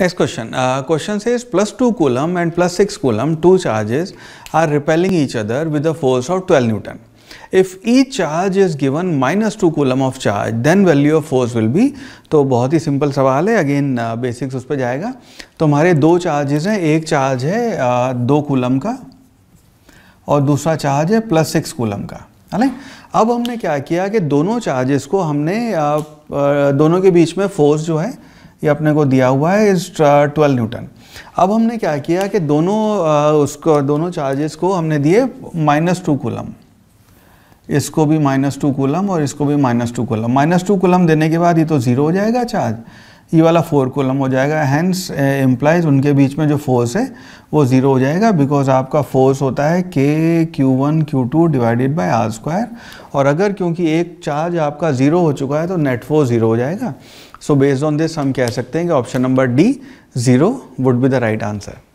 next question question से plus two coulomb and plus six coulomb two charges are repelling each other with a force of twelve newton if each charge is given minus two coulomb of charge then value of force will be तो बहुत ही simple सवाल है again basics uh, उस पर जाएगा तो हमारे दो चार्जेस हैं एक चार्ज है uh, दो कूलम का और दूसरा चार्ज है प्लस सिक्स कूलम का है ना अब हमने क्या किया कि दोनों चार्जेस को हमने uh, uh, दोनों के बीच में फोर्स जो है ये अपने को दिया हुआ है इस ट्वेल्व न्यूटन अब हमने क्या किया कि दोनों उसको दोनों चार्जेस को हमने दिए माइनस टू कोलम इसको भी माइनस टू कोलम और इसको भी minus two coulomb minus two coulomb देने के बाद ये तो ज़ीरो हो जाएगा चार्ज ये वाला फोर कोलम हो जाएगा हैंस एम्प्लाइज उनके बीच में जो फोर्स है वो ज़ीरो हो जाएगा बिकॉज आपका फोर्स होता है k q one q two divided by r square और अगर क्योंकि एक चार्ज आपका ज़ीरो हो चुका है तो नेट फोर्स ज़ीरो हो जाएगा सो बेस्ड ऑन दिस हम कह सकते हैं कि option number D zero would be the right answer